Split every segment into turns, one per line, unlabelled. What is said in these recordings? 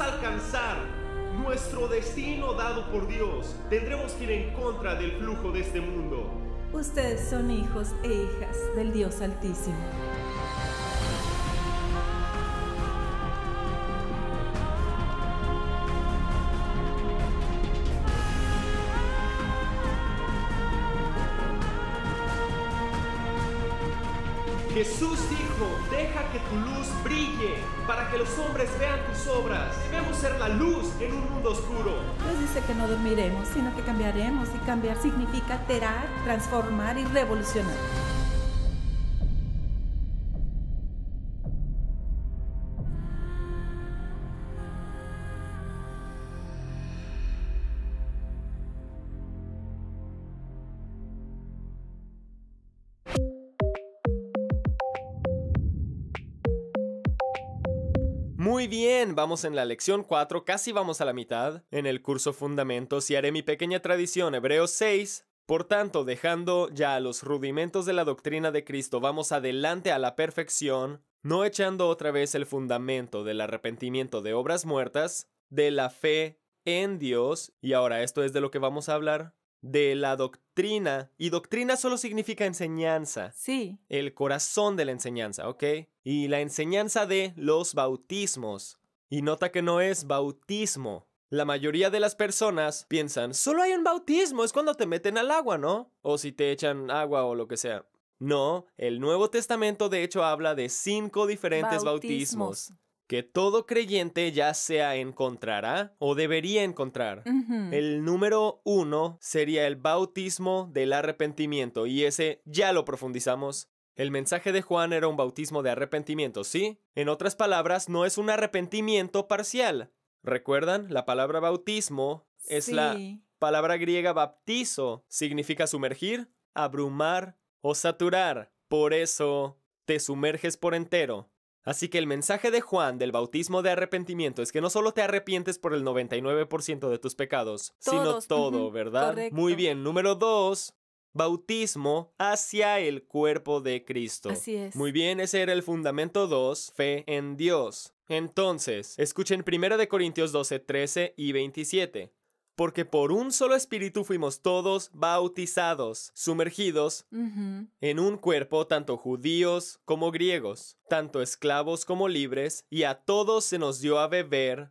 alcanzar nuestro destino dado por Dios, tendremos que ir en contra del flujo de este mundo.
Ustedes son hijos e hijas del Dios Altísimo.
que tu luz brille, para que los hombres vean tus obras. Debemos ser la luz en un mundo oscuro.
Nos dice que no dormiremos, sino que cambiaremos. Y cambiar significa alterar, transformar y revolucionar.
Muy bien, vamos en la lección 4, casi vamos a la mitad. En el curso Fundamentos y haré mi pequeña tradición Hebreos 6. Por tanto, dejando ya los rudimentos de la doctrina de Cristo, vamos adelante a la perfección, no echando otra vez el fundamento del arrepentimiento de obras muertas, de la fe en Dios, y ahora esto es de lo que vamos a hablar, de la doctrina, y doctrina solo significa enseñanza. Sí. El corazón de la enseñanza, ¿ok? Y la enseñanza de los bautismos. Y nota que no es bautismo. La mayoría de las personas piensan, solo hay un bautismo, es cuando te meten al agua, ¿no? O si te echan agua o lo que sea. No, el Nuevo Testamento de hecho habla de cinco diferentes bautismos. bautismos que todo creyente ya sea encontrará o debería encontrar. El número uno sería el bautismo del arrepentimiento y ese ya lo profundizamos. El mensaje de Juan era un bautismo de arrepentimiento, ¿sí? En otras palabras, no es un arrepentimiento parcial. ¿Recuerdan? La palabra bautismo es la palabra griega baptizo. Significa sumergir, abrumar o saturar. Por eso, te sumerges por entero. Así que el mensaje de Juan del bautismo de arrepentimiento es que no solo te arrepientes por el 99% de tus pecados, sino todo, ¿verdad? Muy bien, número 2, bautismo hacia el cuerpo de Cristo. Así es. Muy bien, ese era el fundamento 2, fe en Dios. Entonces, escuchen 1 Corintios 12, 13 y 27 porque por un solo espíritu fuimos todos bautizados, sumergidos en un cuerpo tanto judíos como griegos, tanto esclavos como libres, y a todos se nos dio a beber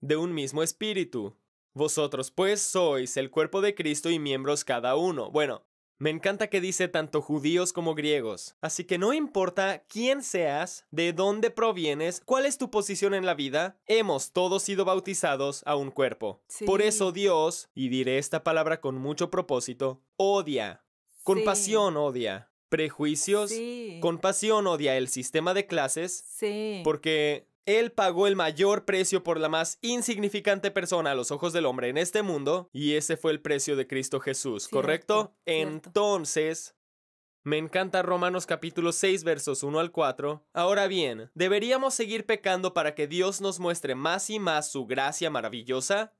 de un mismo espíritu. Vosotros pues sois el cuerpo de Cristo y miembros cada uno. Bueno, me encanta que dice tanto judíos como griegos. Así que no importa quién seas, de dónde provienes, cuál es tu posición en la vida, hemos todos sido bautizados a un cuerpo. Por eso Dios, y diré esta palabra con mucho propósito, odia. Con pasión odia. Prejuicios. Con pasión odia el sistema de clases. Porque él pagó el mayor precio por la más insignificante persona a los ojos del hombre en este mundo, y ese fue el precio de Cristo Jesús, ¿correcto? Entonces, me encanta Romanos capítulo 6 versos 1 al 4. Ahora bien, ¿deberíamos seguir pecando para que Dios nos muestre más y más su gracia maravillosa?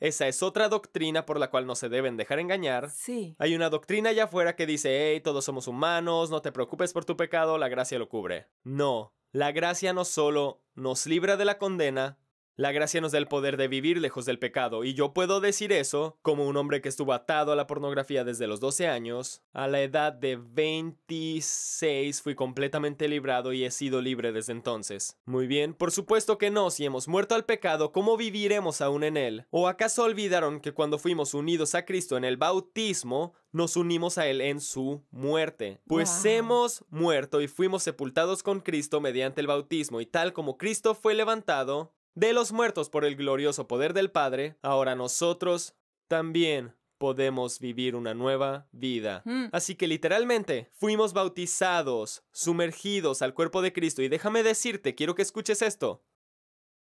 Esa es otra doctrina por la cual no se deben dejar engañar. Sí. Hay una doctrina allá afuera que dice, hey, todos somos humanos, no te preocupes por tu pecado, la gracia lo cubre. No, la gracia no solo nos libra de la condena, la gracia nos da el poder de vivir lejos del pecado, y yo puedo decir eso como un hombre que estuvo atado a la pornografía desde los 12 años. A la edad de 26 fui completamente librado y he sido libre desde entonces. Muy bien, por supuesto que no, si hemos muerto al pecado, ¿cómo viviremos aún en él? ¿O acaso olvidaron que cuando fuimos unidos a Cristo en el bautismo, nos unimos a Él en su muerte. Pues hemos muerto y fuimos sepultados con Cristo mediante el bautismo, y tal como Cristo fue levantado, de los muertos por el glorioso poder del Padre, ahora nosotros también podemos vivir una nueva vida. Mm. Así que literalmente fuimos bautizados, sumergidos al cuerpo de Cristo. Y déjame decirte, quiero que escuches esto.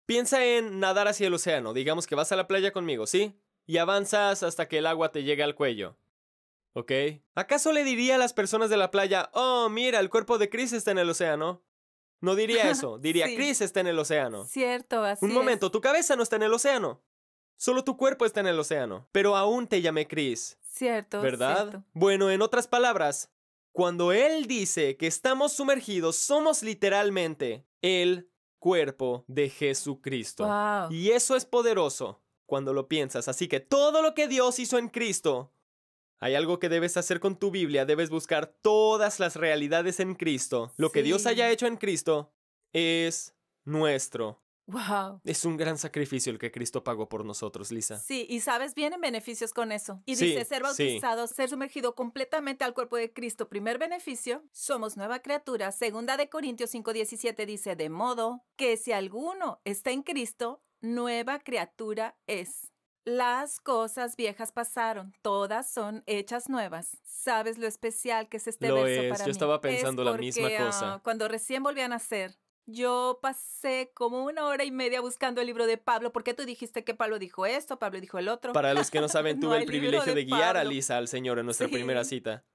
Piensa en nadar hacia el océano, digamos que vas a la playa conmigo, ¿sí? Y avanzas hasta que el agua te llegue al cuello. ¿Ok? ¿Acaso le diría a las personas de la playa, oh, mira, el cuerpo de Cristo está en el océano? No diría eso, diría Cris está en el océano.
Cierto, así. Un momento,
tu cabeza no está en el océano. Solo tu cuerpo está en el océano. Pero aún te llamé Chris.
Cierto. ¿Verdad?
Bueno, en otras palabras, cuando él dice que estamos sumergidos, somos literalmente el cuerpo de Jesucristo. Y eso es poderoso cuando lo piensas. Así que todo lo que Dios hizo en Cristo hay algo que debes hacer con tu Biblia, debes buscar todas las realidades en Cristo. Lo que Dios haya hecho en Cristo es nuestro. Wow. Es un gran sacrificio el que Cristo pagó por nosotros, Lisa.
Sí, y sabes, vienen beneficios con eso. Y dice ser bautizado, ser sumergido completamente al cuerpo de Cristo. Primer beneficio, somos nueva criatura. Segunda de Corintios 5:17 dice, de modo que si alguno está en Cristo, nueva criatura es. Las cosas viejas pasaron, todas son hechas nuevas. ¿Sabes lo especial que es este lo es. Yo estaba pensando la misma cosa. Ah, cuando recién volví a nacer, yo pasé como una hora y media buscando el libro de Pablo. ¿Por qué tú dijiste que Pablo dijo esto, Pablo dijo el otro? Para los que
no saben, tuve el, privilegio de, guiar a Lisa al Señor en nuestra primera cita.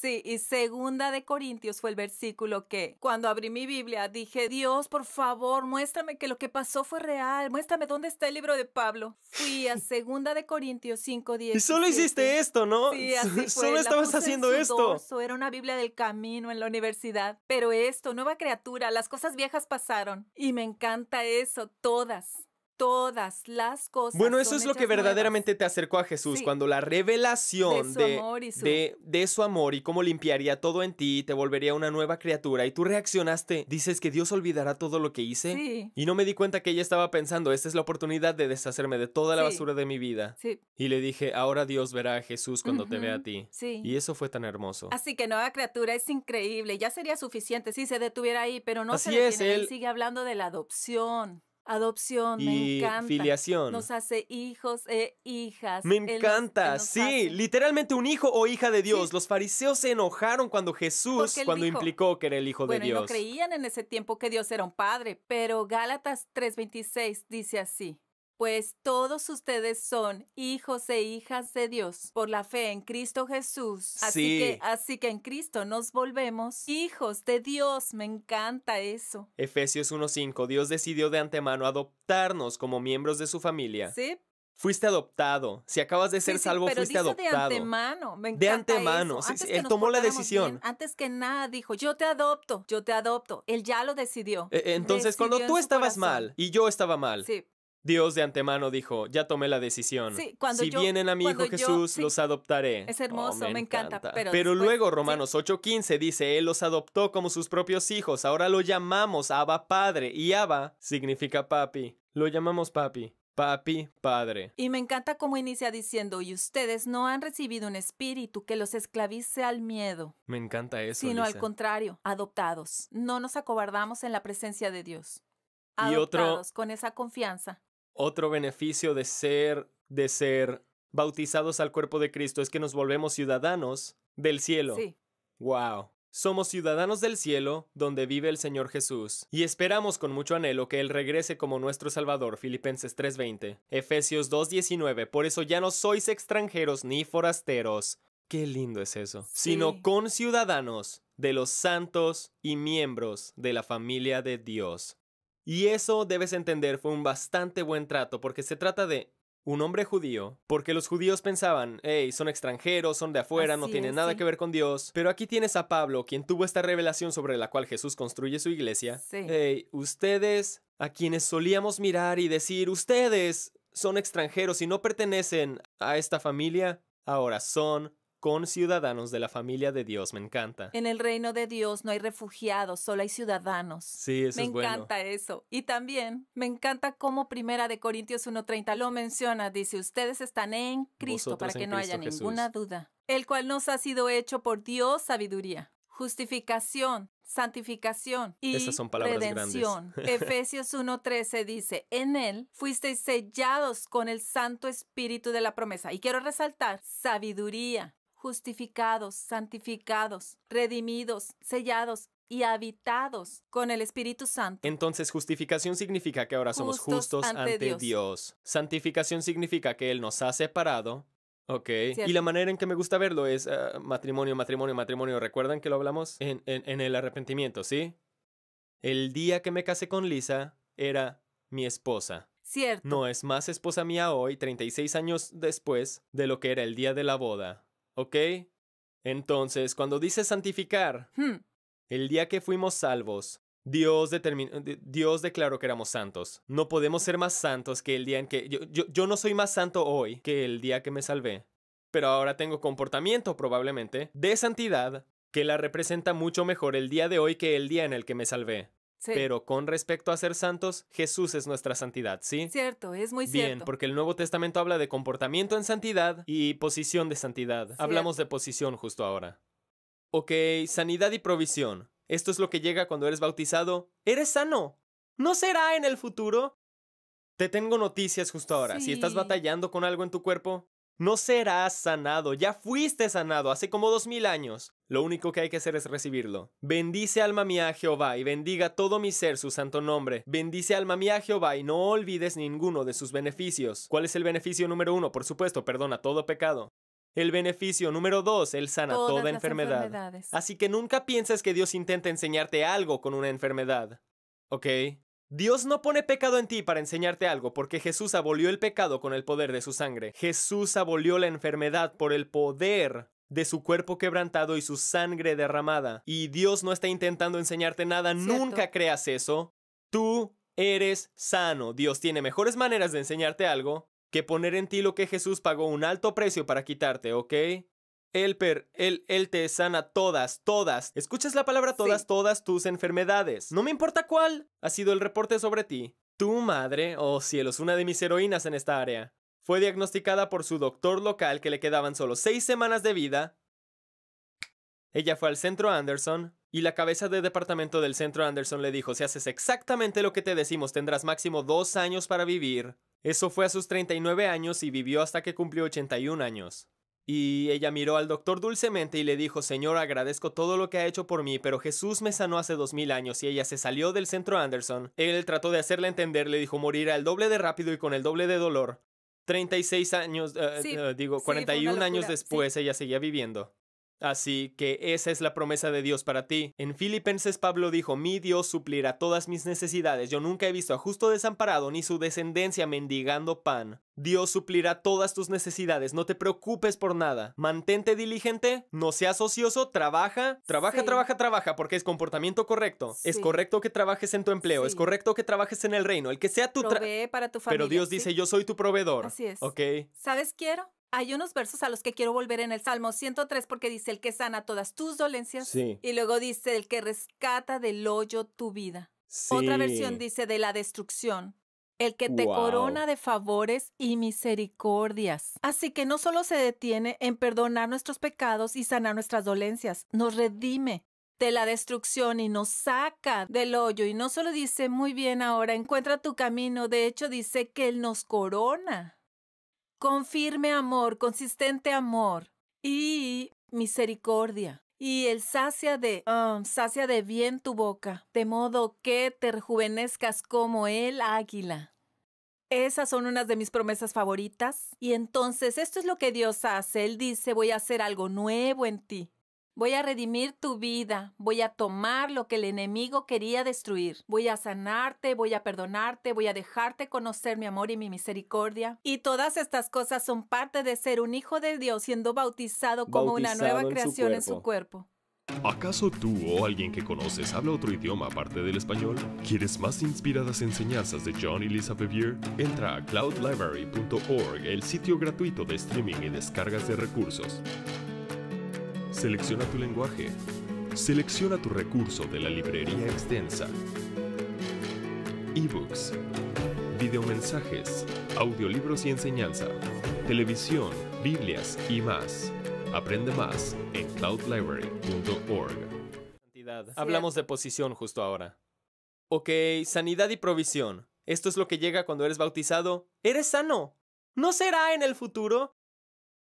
Sí, y segunda de Corintios fue el versículo que cuando abrí mi Biblia dije, Dios, por favor, muéstrame que lo que pasó fue real, muéstrame dónde está el libro de Pablo. Fui a segunda de Corintios 5, 10. Y solo hiciste esto, ¿no? Sí, Solo estabas haciendo esto. eso Era una Biblia del camino en la universidad. Pero esto, nueva criatura, las cosas viejas pasaron. Y me encanta eso, todas todas las cosas. Bueno, eso es lo que verdaderamente
te acercó a Jesús, cuando la revelación de su, de, amor y amor y cómo limpiaría todo en ti, y te volvería una nueva criatura y tú reaccionaste, dices que Dios olvidará todo lo que hice. Y no me di cuenta que ella estaba pensando, esta es la oportunidad de deshacerme de toda la basura de mi vida. Y le dije, ahora Dios verá a Jesús cuando te vea a ti. Y eso fue tan hermoso.
Así que nueva criatura es increíble, ya sería suficiente si se detuviera ahí, pero no se detiene, es, él sigue hablando de la adopción. Adopción, me encanta. Filiación. Nos hace hijos e hijas. Me encanta,
sí, literalmente un hijo o hija de Dios. Los fariseos se enojaron cuando Jesús, cuando implicó que era el hijo de Dios. no creían
en ese tiempo que Dios era un padre, pero Gálatas 3:26 dice así pues todos ustedes son hijos e hijas de Dios por la fe en Cristo Jesús. Así que así que en Cristo nos volvemos hijos de Dios. Me encanta eso.
Efesios 1:5 Dios decidió de antemano adoptarnos como miembros de su familia. Sí. Fuiste adoptado. Si acabas de ser salvo, fuiste adoptado. De
antemano. de antemano. él tomó la decisión. antes que nada dijo, yo te adopto, yo te adopto. Él ya lo decidió. E, entonces, cuando tú
estabas mal y yo estaba mal, Sí. Dios de antemano dijo, ya tomé la decisión. si vienen a mi Hijo Jesús, los adoptaré. Es hermoso, oh, me, encanta. Pero, luego Romanos 8:15 dice, Él los adoptó como sus propios hijos, ahora lo llamamos Abba Padre, y Abba significa papi. Lo llamamos papi. Papi, Padre.
Y me encanta cómo inicia diciendo, y ustedes no han recibido un espíritu que los esclavice al miedo.
Me encanta eso. Sino al
contrario, adoptados. No nos acobardamos en la presencia de Dios.
Adoptados, y otro,
con esa confianza.
Otro beneficio de ser, de ser bautizados al cuerpo de Cristo es que nos volvemos ciudadanos del cielo. Sí. Wow. Somos ciudadanos del cielo, donde vive el Señor Jesús, y esperamos con mucho anhelo que Él regrese como nuestro Salvador, Filipenses 3:20, Efesios 2:19, por eso ya no sois extranjeros ni forasteros. Qué lindo es eso. Sino con ciudadanos de los santos y miembros de la familia de Dios. Y eso, debes entender, fue un bastante buen trato porque se trata de un hombre judío, porque los judíos pensaban, hey, son extranjeros, son de afuera, no tienen nada que ver con Dios. Pero aquí tienes a Pablo, quien tuvo esta revelación sobre la cual Jesús construye su iglesia. Hey, ustedes, a quienes solíamos mirar y decir, ustedes son extranjeros y no pertenecen a esta familia, ahora son con ciudadanos de la familia de Dios, me encanta.
En el reino de Dios no hay refugiados, solo hay ciudadanos. Sí, eso es bueno. Me encanta eso. Y también me encanta cómo Primera de Corintios 1.30 lo menciona, dice, ustedes están en Cristo para que no haya ninguna duda, el cual nos ha sido hecho por Dios sabiduría, justificación, santificación y Esas son palabras redención. Efesios 1:13 dice, en él fuisteis sellados con el Santo Espíritu de la promesa. Y quiero resaltar, sabiduría justificados, santificados, redimidos, sellados y habitados con el Espíritu Santo.
Entonces justificación significa que ahora somos justos ante, Dios. Santificación significa que Él nos ha separado. Ok. Y la manera en que me gusta verlo es ah, matrimonio, matrimonio, matrimonio. ¿Recuerdan que lo hablamos? En, en el arrepentimiento, ¿sí? El día que me casé con Lisa era mi esposa.
Cierto. No
es más esposa mía hoy, 36 años después, de lo que era el día de la boda. ¿Ok? Entonces, cuando dice santificar, hmm. el día que fuimos salvos, eh, Dios, declaró que éramos santos. No podemos ser más santos que el día en que... Yo, yo, no soy más santo hoy que el día que me salvé. Pero ahora tengo comportamiento, probablemente, de santidad que la representa mucho mejor el día de hoy que el día en el que me salvé. Pero con respecto a ser santos, Jesús es nuestra santidad, ¿sí?
Cierto, es muy cierto. Bien,
porque el Nuevo Testamento habla de comportamiento en santidad y posición de santidad. Hablamos de posición justo ahora. Ok, sanidad y provisión. Esto es lo que llega cuando eres bautizado. Eres sano. ¿No será en el futuro? Te tengo noticias justo ahora. Si estás batallando con algo en tu cuerpo, no serás sanado, ya fuiste sanado hace como dos mil años. Lo único que hay que hacer es recibirlo. Bendice alma mía a Jehová y bendiga todo mi ser su santo nombre. Bendice alma mía a Jehová y no olvides ninguno de sus beneficios. ¿Cuál es el beneficio número uno? Por supuesto, perdona todo pecado. El beneficio número dos, Él sana toda enfermedad. Así que nunca pienses que Dios intenta enseñarte algo con una enfermedad. ¿Ok? Dios no pone pecado en ti para enseñarte algo, porque Jesús abolió el pecado con el poder de su sangre. Jesús abolió la enfermedad por el poder de su cuerpo quebrantado y su sangre derramada. Y Dios no está intentando enseñarte nada, nunca creas eso. Tú eres sano. Dios tiene mejores maneras de enseñarte algo que poner en ti lo que Jesús pagó un alto precio para quitarte, ¿ok? Él, per, él, él te sana todas, todas. Escuchas la palabra todas, todas tus enfermedades. No me importa cuál ha sido el reporte sobre ti. Tu madre, oh cielos, una de mis heroínas en esta área, fue diagnosticada por su doctor local que le quedaban solo seis semanas de vida. Ella fue al centro Anderson y la cabeza de departamento del centro Anderson le dijo, si haces exactamente lo que te decimos, tendrás máximo dos años para vivir. Eso fue a sus 39 años y vivió hasta que cumplió 81 años. Y ella miró al doctor dulcemente y le dijo, Señor, agradezco todo lo que ha hecho por mí, pero Jesús me sanó hace dos mil años y ella se salió del centro Anderson. Él trató de hacerla entender, le dijo, morir al doble de rápido y con el doble de dolor. 36 años, seis años, eh, eh, digo, digo, 41 un años después ella seguía viviendo. Así que esa es la promesa de Dios para ti. En Filipenses Pablo dijo, mi Dios suplirá todas mis necesidades. Yo nunca he visto a justo desamparado ni su descendencia mendigando pan. Dios suplirá todas tus necesidades, no te preocupes por nada. Mantente diligente, no seas ocioso, trabaja, trabaja, trabaja, trabaja, porque es comportamiento correcto. Es correcto que trabajes en tu empleo, es correcto que trabajes en el reino, el que sea tu trabajo.
para tu Pero Dios dice,
yo soy tu proveedor. Así es. ¿Ok?
¿Sabes quiero? hay unos versos a los que quiero volver en el Salmo 103 porque dice el que sana todas tus dolencias y luego dice el que rescata del hoyo tu vida. Otra versión dice de la destrucción. El que te corona de favores y misericordias. Así que no solo se detiene en perdonar nuestros pecados y sanar nuestras dolencias, nos redime de la destrucción y nos saca del hoyo. Y no solo dice, muy bien ahora, encuentra tu camino, de hecho dice que Él nos corona con firme amor, consistente amor y misericordia. Y el sacia de, um, sacia de bien tu boca, de modo que te rejuvenezcas como el águila. Esas son unas de mis promesas favoritas. Y entonces esto es lo que Dios hace. Él dice, voy a hacer algo nuevo en ti. Voy a redimir tu vida, voy a tomar lo que el enemigo quería destruir, voy a sanarte, voy a perdonarte, voy a dejarte conocer mi amor y mi misericordia. Y todas estas cosas son parte de ser un hijo de Dios siendo bautizado como una nueva creación en su cuerpo.
¿Acaso tú o alguien que conoces habla otro idioma aparte del español? ¿Quieres más inspiradas enseñanzas de John y Lisa Bevere? Entra a cloudlibrary.org, el sitio gratuito de streaming y descargas de recursos. Selecciona tu lenguaje. Selecciona tu recurso de la librería extensa. Ebooks, videomensajes, audiolibros y enseñanza, televisión, Biblias y más. Aprende más en cloudlibrary.org. Hablamos de posición justo ahora. Ok, sanidad y provisión. Esto es lo que llega cuando eres bautizado. Eres sano. ¿No será en el futuro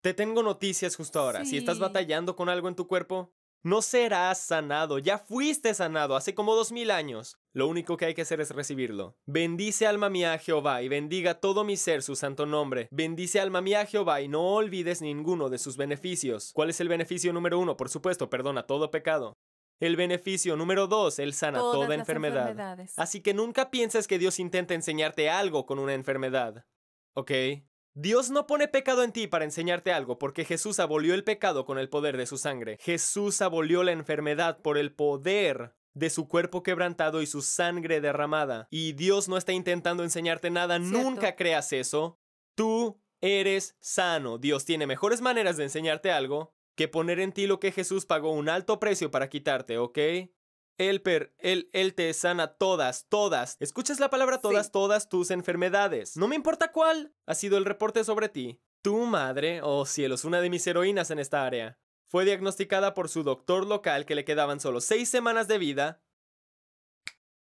te tengo noticias justo ahora. Si estás batallando con algo en tu cuerpo, no serás sanado. Ya fuiste sanado hace como dos mil años. Lo único que hay que hacer es recibirlo. Bendice alma mía Jehová y bendiga todo mi ser su santo nombre. Bendice alma mía Jehová y no olvides ninguno de sus beneficios. ¿Cuál es el beneficio número uno? Por supuesto, perdona todo pecado. El beneficio número dos, Él sana toda enfermedad. Así que nunca pienses que Dios intenta enseñarte algo con una enfermedad. ¿Ok? Dios no pone pecado en ti para enseñarte algo, porque Jesús abolió el pecado con el poder de su sangre. Jesús abolió la enfermedad por el poder de su cuerpo quebrantado y su sangre derramada. Y Dios no está intentando enseñarte nada, nunca creas eso. Tú eres sano. Dios tiene mejores maneras de enseñarte algo que poner en ti lo que Jesús pagó un alto precio para quitarte, ¿ok? Él, per, él, te sana todas, todas. Escuchas la palabra todas, todas tus enfermedades. No me importa cuál ha sido el reporte sobre ti. Tu madre, oh cielos, una de mis heroínas en esta área, fue diagnosticada por su doctor local que le quedaban solo seis semanas de vida.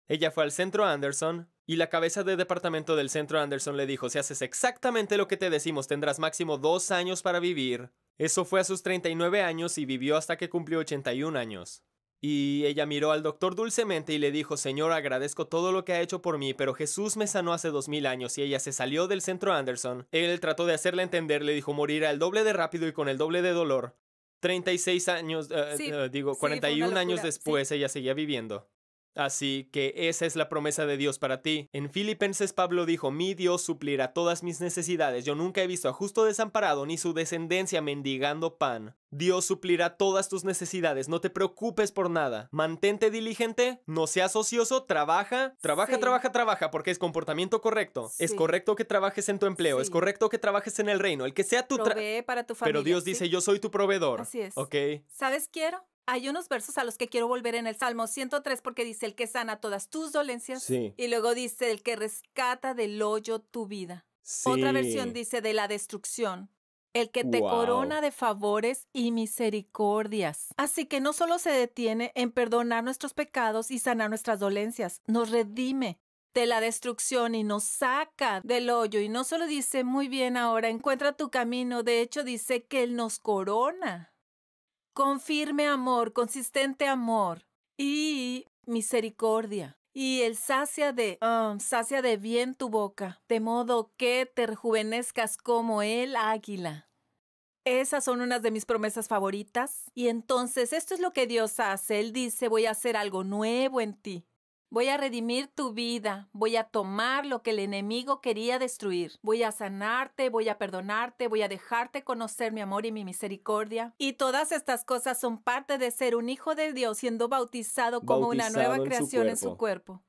Ella fue al centro Anderson y la cabeza de departamento del centro Anderson le dijo, si haces exactamente lo que te decimos, tendrás máximo dos años para vivir. Eso fue a sus 39 años y vivió hasta que cumplió 81 años. Y ella miró al doctor dulcemente y le dijo, Señor, agradezco todo lo que ha hecho por mí, pero Jesús me sanó hace dos mil años y ella se salió del centro Anderson. Él trató de hacerla entender, le dijo, morirá al doble de rápido y con el doble de dolor. 36 años, seis años, uh, digo, 41 años después ella seguía viviendo. Así que esa es la promesa de Dios para ti. En Filipenses Pablo dijo, mi Dios suplirá todas mis necesidades. Yo nunca he visto a justo desamparado ni su descendencia mendigando pan. Dios suplirá todas tus necesidades, no te preocupes por nada. Mantente diligente, no seas ocioso, trabaja, trabaja, trabaja, trabaja, porque es comportamiento correcto. Es correcto que trabajes en tu empleo, es correcto que trabajes en el reino, el que sea tu
Pero Dios dice,
yo soy tu proveedor. Así es. ¿Ok?
¿Sabes quiero? Hay unos versos a los que quiero volver en el Salmo 103 porque dice el que sana todas tus dolencias y luego dice el que rescata del hoyo tu vida. Otra versión dice de la destrucción. El que te corona de favores y misericordias. Así que no solo se detiene en perdonar nuestros pecados y sanar nuestras dolencias, nos redime de la destrucción y nos saca del hoyo. Y no solo dice, muy bien ahora, encuentra tu camino, de hecho dice que Él nos corona con firme amor, consistente amor y misericordia. Y el sacia de, um, sacia de bien tu boca, de modo que te rejuvenezcas como el águila. Esas son unas de mis promesas favoritas. Y entonces esto es lo que Dios hace. Él dice, voy a hacer algo nuevo en ti. Voy a redimir tu vida, voy a tomar lo que el enemigo quería destruir. Voy a sanarte, voy a perdonarte, voy a dejarte conocer mi amor y mi misericordia. Y todas estas cosas son parte de ser un hijo de Dios siendo bautizado como una nueva creación su, en su cuerpo.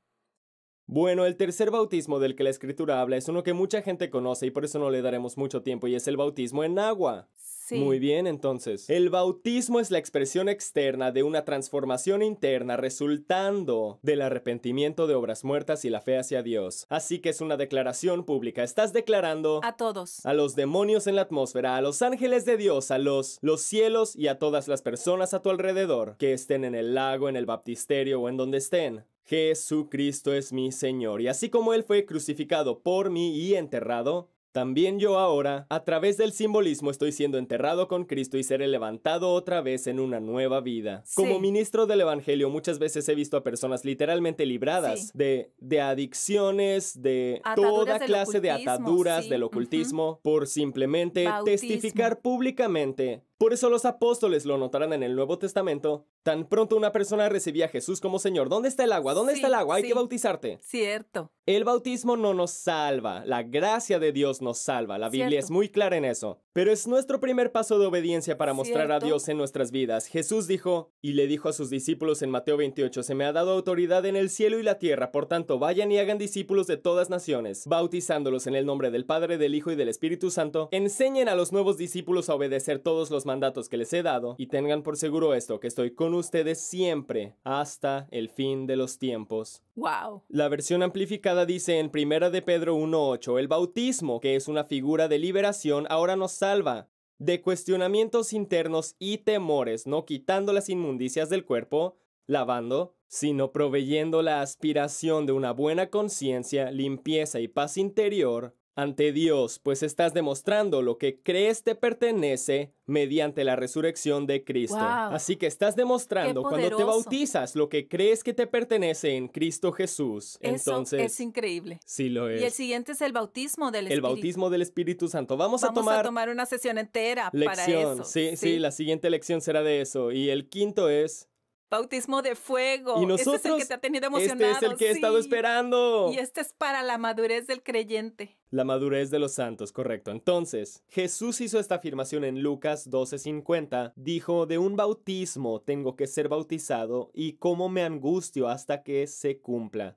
Bueno, el tercer bautismo del que la escritura habla es uno que mucha gente conoce y por eso no le daremos mucho tiempo y es el bautismo en agua. Muy bien, entonces. El bautismo es la expresión externa de una transformación interna resultando del arrepentimiento de obras muertas y la fe hacia Dios. Así que es una declaración pública. Estás declarando a todos, a los demonios en la atmósfera, a los ángeles de Dios, a los los cielos y a todas las personas a tu alrededor que estén en el lago, en el baptisterio o en donde estén. Jesucristo es mi Señor, y así como Él fue crucificado por mí y enterrado, también yo ahora, a través del simbolismo, estoy siendo enterrado con Cristo y seré levantado otra vez en una nueva vida. Como ministro del Evangelio, muchas veces he visto a personas literalmente libradas de, adicciones, de toda clase de ataduras del ocultismo, por simplemente testificar públicamente por eso los apóstoles lo notarán en el Nuevo Testamento. Tan pronto una persona recibía a Jesús como Señor. ¿Dónde está el agua? ¿Dónde está el agua? Hay que bautizarte.
Cierto.
El bautismo no nos salva. La gracia de Dios nos salva. La Biblia es muy clara en eso. Pero es nuestro primer paso de obediencia para mostrar a Dios en nuestras vidas. Jesús dijo, y le dijo a sus discípulos en Mateo 28, se me ha dado autoridad en el cielo y la tierra, por tanto, vayan y hagan discípulos de todas naciones, bautizándolos en el nombre del Padre, del Hijo y del Espíritu Santo, enseñen a los nuevos discípulos a obedecer todos los mandamientos mandatos que les he dado y tengan por seguro esto, que estoy con ustedes siempre hasta el fin de los tiempos. Wow. La versión amplificada dice en Primera de Pedro 1:8, el bautismo, que es una figura de liberación, ahora nos salva de cuestionamientos internos y temores, no quitando las inmundicias del cuerpo, lavando, sino proveyendo la aspiración de una buena conciencia, limpieza y paz interior ante Dios, pues estás demostrando lo que crees te pertenece mediante la resurrección de Cristo. Así que estás demostrando cuando te bautizas lo que crees que te pertenece en Cristo Jesús. Entonces es
increíble. Sí lo es. Y el siguiente es el bautismo del Espíritu. El
bautismo del Espíritu Santo. Vamos, a, tomar tomar
una sesión entera para eso. sí, sí,
la siguiente lección será de eso. Y el quinto es
Bautismo de fuego. este es el que te ha tenido emocionado. Este es el que he estado
esperando. Y
este es para la madurez del creyente.
La madurez de los santos, correcto. Entonces, Jesús hizo esta afirmación en Lucas 12:50. Dijo, de un bautismo tengo que ser bautizado y cómo me angustio hasta que se cumpla.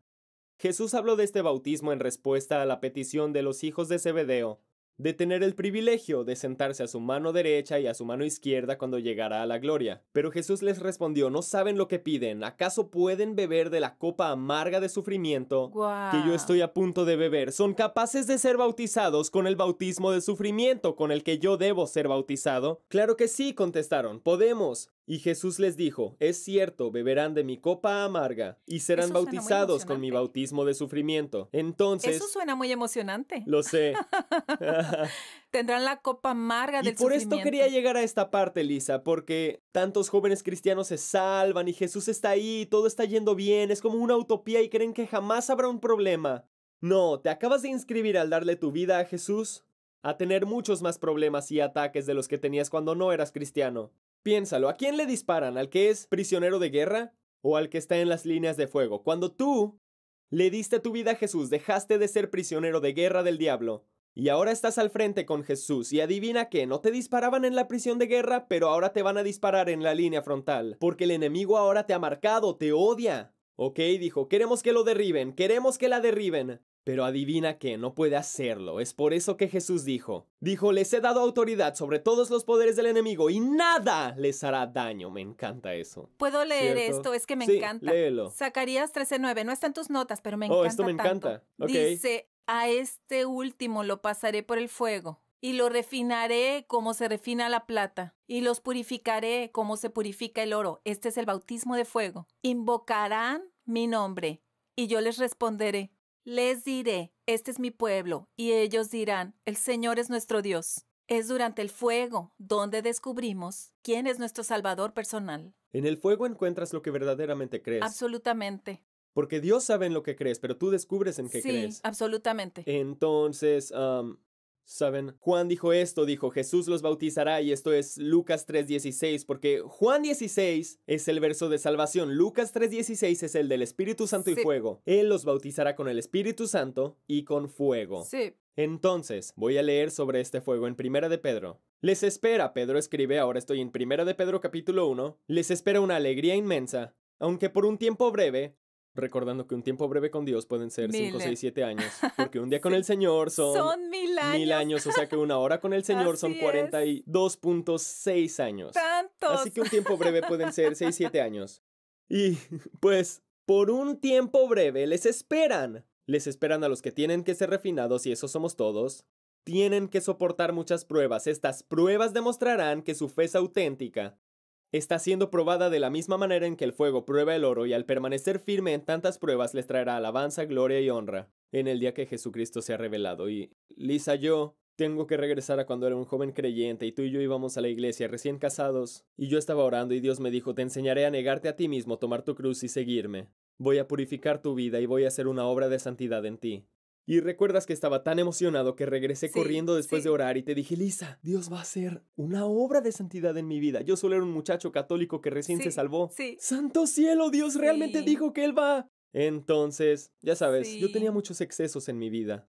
Jesús habló de este bautismo en respuesta a la petición de los hijos de Zebedeo de tener el privilegio de sentarse a su mano derecha y a su mano izquierda cuando llegara a la gloria. Pero Jesús les respondió, no saben lo que piden, ¿acaso pueden beber de la copa amarga de sufrimiento que yo estoy a punto de beber? ¿Son capaces de ser bautizados con el bautismo de sufrimiento con el que yo debo ser bautizado? Claro que sí, contestaron, podemos. Y Jesús les dijo, es cierto, beberán de mi copa amarga y serán bautizados con mi bautismo de sufrimiento. Entonces... Eso
suena muy emocionante.
Lo sé.
Tendrán la copa amarga del y por esto quería
llegar a esta parte, Lisa, porque tantos jóvenes cristianos se salvan y Jesús está ahí, todo está yendo bien, es como una utopía y creen que jamás habrá un problema. No, te acabas de inscribir al darle tu vida a Jesús a tener muchos más problemas y ataques de los que tenías cuando no eras cristiano. Piénsalo, ¿a quién le disparan? ¿Al que es prisionero de guerra? ¿O al que está en las líneas de fuego? Cuando tú le diste tu vida a Jesús, dejaste de ser prisionero de guerra del diablo. Y ahora estás al frente con Jesús y adivina qué, no te disparaban en la prisión de guerra, pero ahora te van a disparar en la línea frontal, porque el enemigo ahora te ha marcado, te odia. Ok, dijo, queremos que lo derriben, queremos que la derriben. Pero adivina que no puede hacerlo. Es por eso que Jesús dijo, dijo, les he dado autoridad sobre todos los poderes del enemigo y nada les hará daño. Me encanta eso. Puedo leer esto, es que me encanta. Léelo.
Zacarías 13:9, no está en tus notas, pero me oh, encanta. Oh, esto me tanto. encanta. Dice, a este último lo pasaré por el fuego y lo refinaré como se refina la plata, y los purificaré como se purifica el oro. Este es el bautismo de fuego. Invocarán mi nombre, y yo les responderé. Les diré, este es mi pueblo, y ellos dirán, el Señor es nuestro Dios. Es durante el fuego donde descubrimos quién es nuestro Salvador personal.
En el fuego encuentras lo que verdaderamente crees.
Absolutamente.
Porque Dios sabe en lo que crees, pero tú descubres en qué crees. Sí, absolutamente. Entonces, ¿Saben? Juan dijo esto, dijo Jesús los bautizará y esto es Lucas 3:16 porque Juan 16 es el verso de salvación, Lucas 3:16 es el del Espíritu Santo y fuego. Él los bautizará con el Espíritu Santo y con fuego. Sí. Entonces, voy a leer sobre este fuego en Primera de Pedro. Les espera, Pedro escribe, ahora estoy en Primera de Pedro capítulo 1, les espera una alegría inmensa, aunque por un tiempo breve, recordando que un tiempo breve con Dios pueden ser 5, 6, 7 años, porque un día con el Señor son, son mil, años. o sea que una hora con el Señor son 42.6 años.
Tantos. Así que un tiempo breve pueden ser 6, 7
años. Y pues por un tiempo breve les esperan. Les esperan a los que tienen que ser refinados y eso somos todos. Tienen que soportar muchas pruebas. Estas pruebas demostrarán que su fe es auténtica. Está siendo probada de la misma manera en que el fuego prueba el oro y al permanecer firme en tantas pruebas les traerá alabanza, gloria y honra en el día que Jesucristo se ha revelado. Y Lisa, yo tengo que regresar a cuando era un joven creyente y tú y yo íbamos a la iglesia recién casados y yo estaba orando y Dios me dijo, te enseñaré a negarte a ti mismo, tomar tu cruz y seguirme. Voy a purificar tu vida y voy a hacer una obra de santidad en ti. Y recuerdas que estaba tan emocionado que regresé corriendo después de orar y te dije, Lisa, Dios va a hacer una obra de santidad en mi vida. Yo solo era un muchacho católico que recién se salvó. Santo cielo, Dios realmente dijo que Él va. Entonces, ya sabes, yo tenía muchos excesos en mi vida.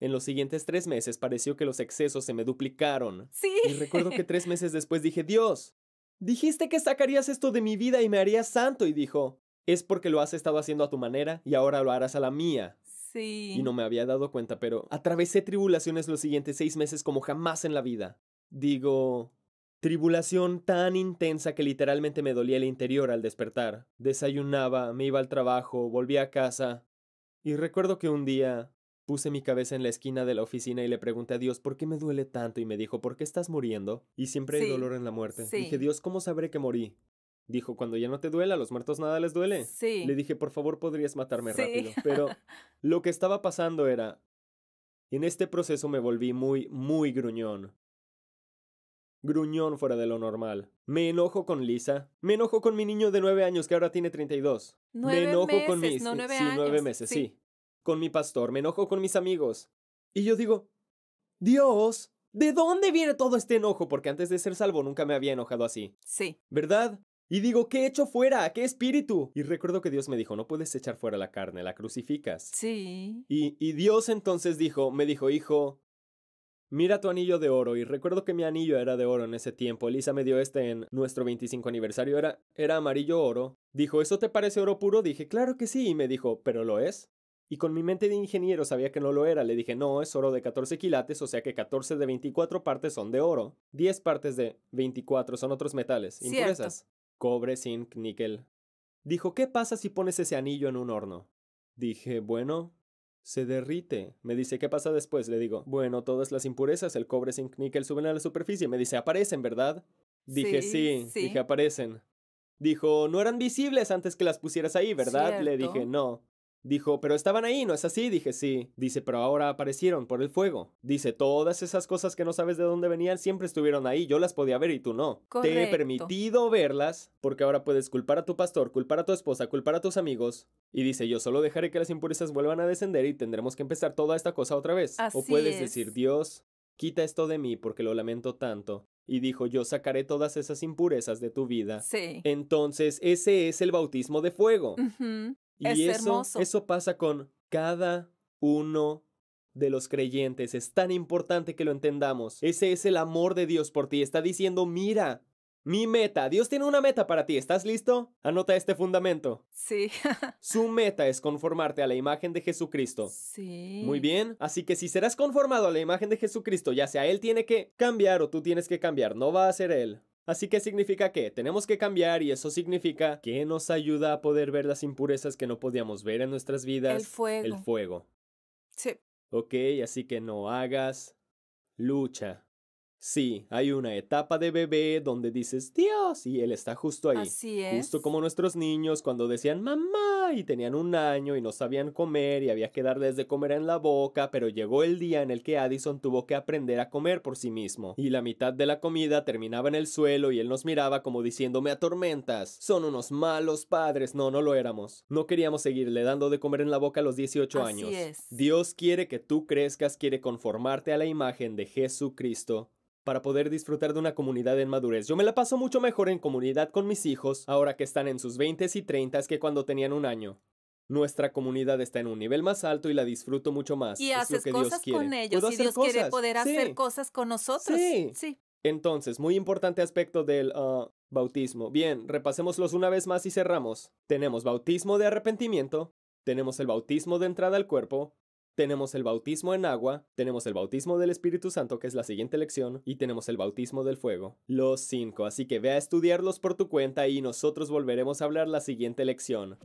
En los siguientes tres meses pareció que los excesos se me duplicaron. Sí. Y recuerdo que tres meses después dije, Dios, dijiste que sacarías esto de mi vida y me harías santo. Y dijo, es porque lo has estado haciendo a tu manera y ahora lo harás a la mía. Y no me había dado cuenta, pero atravesé tribulaciones los siguientes seis meses como jamás en la vida. Digo, Tribulación tan intensa que literalmente me dolía el interior al despertar. Desayunaba, me iba al trabajo, volvía a casa. Y recuerdo que un día puse mi cabeza en la esquina de la oficina y le pregunté a Dios por qué me duele tanto y me dijo, ¿por qué estás muriendo? Y siempre hay dolor en la muerte. Dije, Dios, ¿cómo sabré que morí? Dijo, cuando ya no te duela, a los muertos nada les duele. Sí. Le dije, por favor, podrías matarme rápido. Pero lo que estaba pasando era, en este proceso me volví muy, muy gruñón. Gruñón fuera de lo normal. Me enojo con Lisa. Me enojo con mi niño de nueve años que ahora tiene 32. ¿Nueve me enojo con mis... No, nueve sí, nueve meses, sí. sí. Con mi pastor. Me enojo con mis amigos. Y yo digo, Dios, ¿De dónde viene todo este enojo? Porque antes de ser salvo nunca me había enojado así. Sí. ¿Verdad? Y digo, ¿qué he hecho fuera? ¿Qué espíritu? Y recuerdo que Dios me dijo, no puedes echar fuera la carne, la crucificas.
Sí.
Y, y Dios entonces dijo, me dijo, hijo, mira tu anillo de oro. Y recuerdo que mi anillo era de oro en ese tiempo. Elisa me dio este en nuestro 25 aniversario, era, era amarillo oro. Dijo, ¿eso te parece oro puro? Dije, claro que sí. Y me dijo, ¿pero lo es? Y con mi mente de ingeniero sabía que no lo era. Le dije, no, es oro de 14 quilates, o sea que 14 de 24 partes son de oro. 10 partes de 24 son otros metales, impurezas cobre, zinc, níquel. Dijo, ¿qué pasa si pones ese anillo en un horno? Dije, bueno, se derrite. Me dice, ¿qué pasa después? Le digo, bueno, todas las impurezas, el cobre, zinc, níquel suben a la superficie. Me dice, aparecen, ¿verdad? Dije, sí, dije, aparecen. Dijo, no eran visibles antes que las pusieras ahí, ¿verdad? Le dije, no. Dijo, pero estaban ahí, ¿no es así? Dije, sí. Dice, pero ahora aparecieron por el fuego. Dice, todas esas cosas que no sabes de dónde venían siempre estuvieron ahí, yo las podía ver y tú no. Te he permitido verlas porque ahora puedes culpar a tu pastor, culpar a tu esposa, culpar a tus amigos. Y dice, yo solo dejaré que las impurezas vuelvan a descender y tendremos que empezar toda esta cosa otra vez. o puedes decir, Dios, quita esto de mí porque lo lamento tanto. Y dijo, yo sacaré todas esas impurezas de tu vida. Sí. Entonces, ese es el bautismo de fuego. Y eso, eso pasa con cada uno de los creyentes. Es tan importante que lo entendamos. Ese es el amor de Dios por ti. Está diciendo, mira, mi meta. Dios tiene una meta para ti. ¿Estás listo? Anota este fundamento.
Sí.
Su meta es conformarte a la imagen de Jesucristo.
Sí. Muy
bien. Así que si serás conformado a la imagen de Jesucristo, ya sea Él tiene que cambiar o tú tienes que cambiar, no va a ser Él. Así que significa que tenemos que cambiar y eso significa que nos ayuda a poder ver las impurezas que no podíamos ver en nuestras vidas. El fuego. El fuego. Sí. Ok, así que no hagas lucha. Sí, hay una etapa de bebé donde dices Dios y él está justo ahí. Así es. Justo como nuestros niños cuando decían mamá y tenían un año y no sabían comer y había que darles de comer en la boca, pero llegó el día en el que Addison tuvo que aprender a comer por sí mismo. Y la mitad de la comida terminaba en el suelo y él nos miraba como diciéndome, me atormentas. Son unos malos padres. No, no lo éramos. No queríamos seguirle dando de comer en la boca a los 18 años. Dios quiere que tú crezcas, quiere conformarte a la imagen de Jesucristo para poder disfrutar de una comunidad en madurez. Yo me la paso mucho mejor en comunidad con mis hijos, ahora que están en sus 20 y 30 que cuando tenían un año. Nuestra comunidad está en un nivel más alto y la disfruto mucho más. Y haces que cosas con ellos. Y Dios quiere poder hacer
cosas con nosotros. Sí. sí.
Entonces, muy importante aspecto del ah, bautismo. Bien, repasémoslos una vez más y cerramos. Tenemos bautismo de arrepentimiento, tenemos el bautismo de entrada al cuerpo, tenemos el bautismo en agua, tenemos el bautismo del Espíritu Santo, que es la siguiente lección, y tenemos el bautismo del fuego. Los cinco, así que ve a estudiarlos por tu cuenta y nosotros volveremos a hablar la siguiente lección.